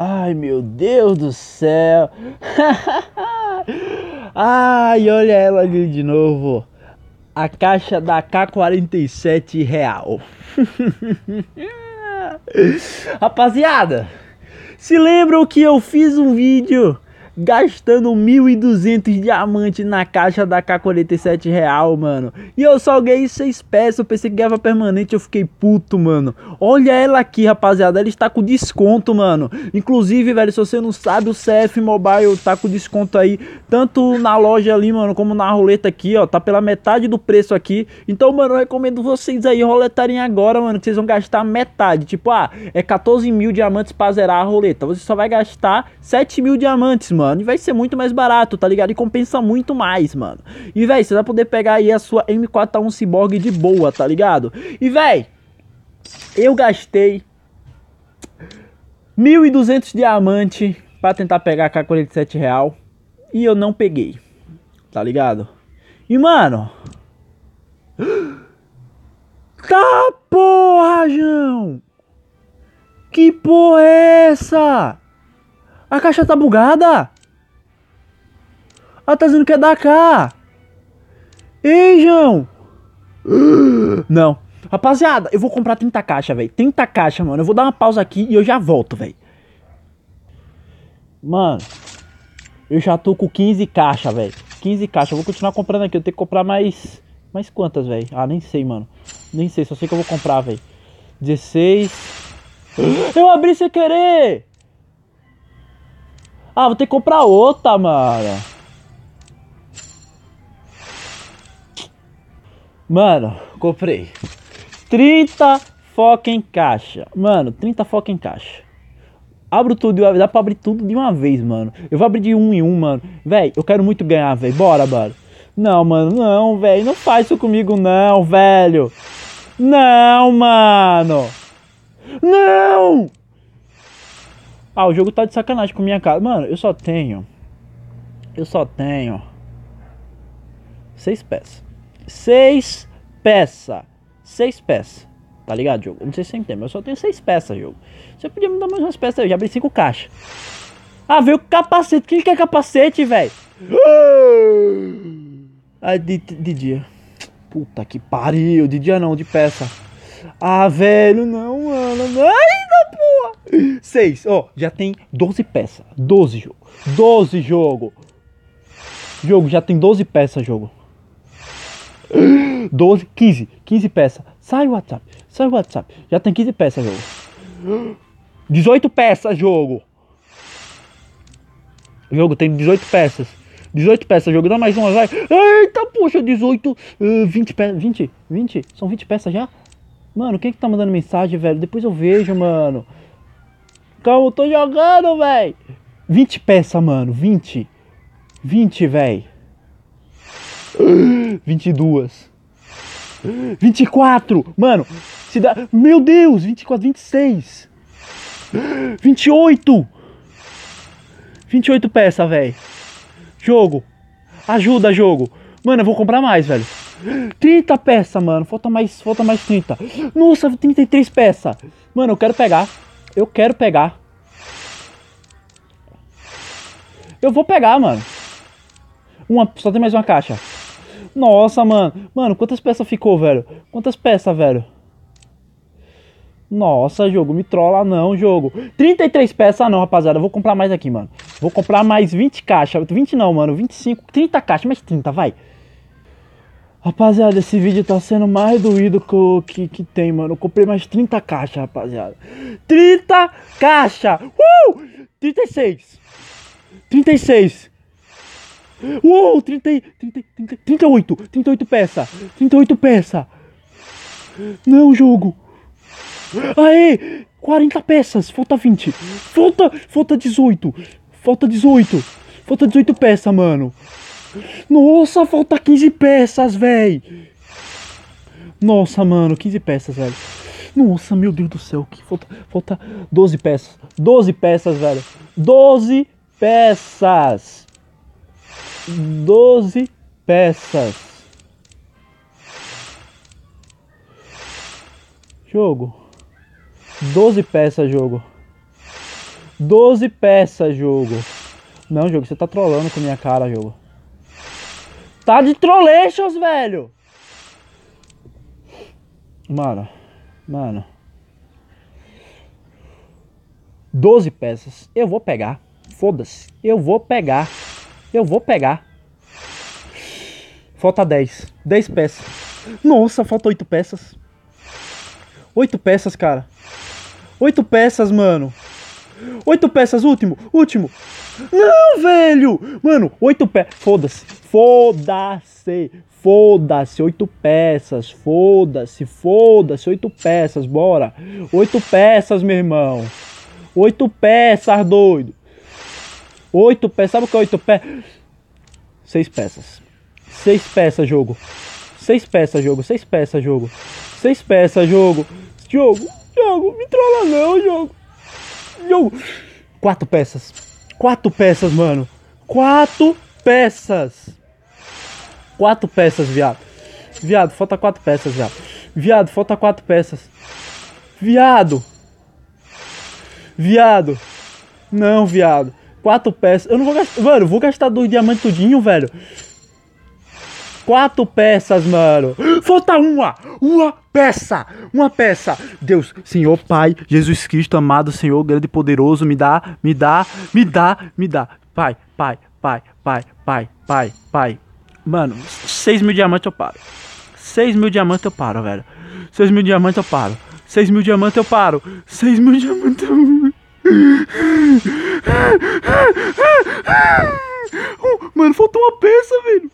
Ai meu Deus do céu! Ai, olha ela ali de novo! A caixa da K47 real. Rapaziada, se lembram que eu fiz um vídeo gastando 1.200 diamantes na caixa da K47 real, mano. E eu só ganhei 6 peças, eu pensei que ganhava permanente, eu fiquei puto, mano. Olha ela aqui, rapaziada, ela está com desconto, mano. Inclusive, velho, se você não sabe, o CF Mobile tá com desconto aí, tanto na loja ali, mano, como na roleta aqui, ó, tá pela metade do preço aqui. Então, mano, eu recomendo vocês aí roletarem agora, mano, que vocês vão gastar metade. Tipo, ah, é 14 mil diamantes pra zerar a roleta, você só vai gastar 7 mil diamantes, mano mano. E vai ser muito mais barato, tá ligado? E compensa muito mais, mano. E, véi, você vai poder pegar aí a sua M4A1 Cyborg de boa, tá ligado? E, véi, eu gastei 1.200 diamante para tentar pegar a K47 real. E eu não peguei, tá ligado? E, mano... Tá porra, João! Que porra é essa? A caixa tá bugada? Ela tá dizendo que é da cá. Ei, João. Não. Rapaziada, eu vou comprar 30 caixas, velho. 30 caixas, mano. Eu vou dar uma pausa aqui e eu já volto, velho. Mano, eu já tô com 15 caixas, velho. 15 caixas. Eu vou continuar comprando aqui. Eu tenho que comprar mais. Mais quantas, velho? Ah, nem sei, mano. Nem sei. Só sei que eu vou comprar, velho. 16. Eu abri sem querer! Ah, vou ter que comprar outra, mano. Mano, comprei 30 foca em caixa. Mano, 30 foca em caixa. Abro tudo e dá pra abrir tudo de uma vez, mano. Eu vou abrir de um em um, mano. Véi, eu quero muito ganhar, véi. Bora, mano. Não, mano, não, velho. Não faz isso comigo, não, velho. Não, mano. Não! Ah, o jogo tá de sacanagem com minha cara. Mano, eu só tenho. Eu só tenho. Seis peças seis peças. Seis peças. Tá ligado, jogo? Eu não sei se você entende, mas eu só tenho seis peças, jogo. Você podia me dar mais umas peças, eu já abri cinco caixas. Ah, veio capacete. Quem quer capacete, velho? Ah, de, de dia. Puta que pariu. De dia não, de peça. Ah, velho, não, mano. Ai, da porra. Seis. Ó, oh, já tem 12 peças. 12 jogo. 12 jogo. Jogo, já tem 12 peças, jogo. 12, 15. 15 peças. Sai o WhatsApp. Sai o WhatsApp. Já tem 15 peças, jogo. 18 peças, jogo. jogo tem 18 peças. 18 peças, jogo. Dá mais uma, vai. Eita, poxa, 18. 20 peças. 20? 20? São 20 peças já? Mano, quem é que tá mandando mensagem, velho? Depois eu vejo, mano. Calma, eu tô jogando, velho. 20 peças, mano. 20. 20, velho. 22. 24! Mano, se dá. Meu Deus! 24, 26! 28! 28 peça, velho. Jogo. Ajuda, jogo. Mano, eu vou comprar mais, velho. 30 peça, mano. Falta mais, falta mais 30. Nossa, 33 peça. Mano, eu quero pegar. Eu quero pegar. Eu vou pegar, mano. Uma, só tem mais uma caixa. Nossa, mano. Mano, quantas peças ficou, velho? Quantas peças, velho? Nossa, jogo, me trola não, jogo. 33 peças não, rapaziada. vou comprar mais aqui, mano. Vou comprar mais 20 caixas. 20 não, mano. 25, 30 caixas, mais 30, vai. Rapaziada, esse vídeo tá sendo mais doído que, que, que tem, mano. Eu comprei mais 30 caixas, rapaziada. 30 caixas! Uh! 36! 36! Uou, 30, 30, 30, 38, 38 peça, 38 peça. Não, jogo. Aê, 40 peças, falta 20. Falta, falta 18. Falta 18. Falta 18 peças, mano. Nossa, falta 15 peças, velho. Nossa, mano, 15 peças, velho. Nossa, meu Deus do céu, que falta, falta 12 peças. 12 peças, velho. 12 peças doze peças. Jogo. doze peças, jogo. doze peças, jogo. Não, jogo, você tá trolando com minha cara, jogo. Tá de trolleixos, velho. Mano, mano. 12 peças. Eu vou pegar. Foda-se. Eu vou pegar. Eu vou pegar. Falta 10. 10 peças. Nossa, falta 8 peças. 8 peças, cara. 8 peças, mano. 8 peças, último, último. Não, velho! Mano, 8 peças. Foda-se. Foda-se. Foda-se, 8 peças, foda-se, foda-se, 8 peças, bora. 8 peças, meu irmão. 8 peças, doido. Oito peças. Sabe o que é oito peças Seis peças. Seis peças, jogo. Seis peças, jogo. Seis peças, jogo. Seis peças, jogo. Jogo. Jogo. Me trola não, jogo. Jogo. Quatro peças. Quatro peças, mano. Quatro peças. Quatro peças, viado. Viado, falta quatro peças, viado. Viado, falta quatro peças. Viado. Viado. Não, viado quatro peças. Eu não vou gastar. Mano, vou gastar dois diamantes tudinho, velho. Quatro peças, mano. Falta uma! Uma peça! Uma peça! Deus, Senhor Pai, Jesus Cristo, amado Senhor, grande e poderoso, me dá, me dá, me dá, me dá. Pai, pai, pai, pai, pai, pai, pai. Mano, 6 mil diamantes eu paro. 6 mil diamantes eu paro, velho. 6 mil diamantes eu paro. 6 mil diamantes eu paro. 6 mil diamantes eu mano, faltou uma peça, velho.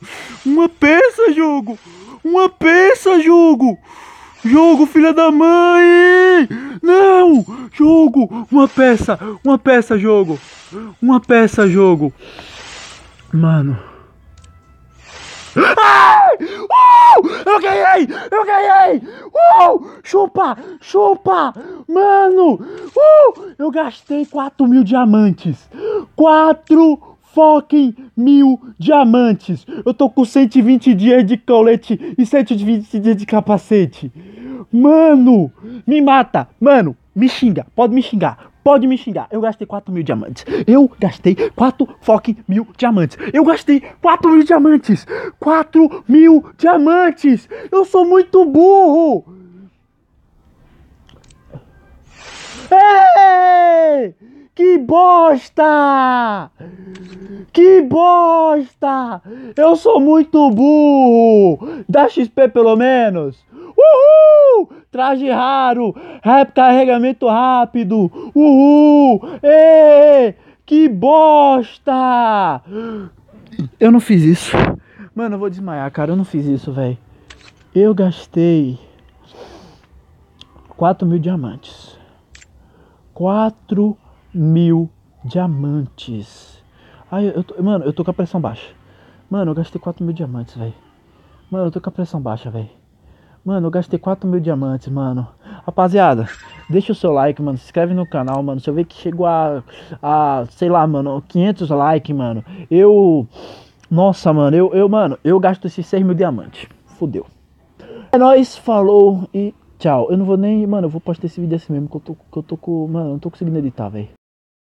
Uma peça, jogo. Uma peça, jogo. Jogo, filha da mãe! Não! Jogo! Uma peça! Uma peça, jogo! Uma peça, jogo! Mano. Ah! Eu ganhei! Uh! Chupa! Chupa! Mano! Uh! Eu gastei 4 mil diamantes! 4 fucking mil diamantes! Eu tô com 120 dias de colete e 120 dias de capacete! Mano! Me mata! Mano! Me xinga! Pode me xingar! Pode me xingar. Eu gastei 4 mil diamantes. Eu gastei 4 fucking mil diamantes. Eu gastei 4 mil diamantes. 4 mil diamantes. Eu sou muito burro. Ei! Que bosta! Que bosta! Eu sou muito burro! Dá XP pelo menos! Uhul! traje raro, rap carregamento rápido, uhul, ê, que bosta! Eu não fiz isso. Mano, eu vou desmaiar, cara, eu não fiz isso, velho. Eu gastei 4 mil diamantes. 4 mil diamantes. Ai, eu tô, mano, eu tô com a pressão baixa. Mano, eu gastei 4 mil diamantes, velho. Mano, eu tô com a pressão baixa, velho. Mano, eu gastei 4 mil diamantes, mano. Rapaziada, deixa o seu like, mano. Se inscreve no canal, mano. Se eu ver que chegou a, a sei lá, mano, 500 likes, mano. Eu. Nossa, mano, eu, eu, mano, eu gasto esses 6 mil diamantes. Fudeu. É nóis, falou e tchau. Eu não vou nem, mano, eu vou postar esse vídeo assim mesmo que eu tô, que eu tô com. Mano, eu não tô conseguindo editar, velho.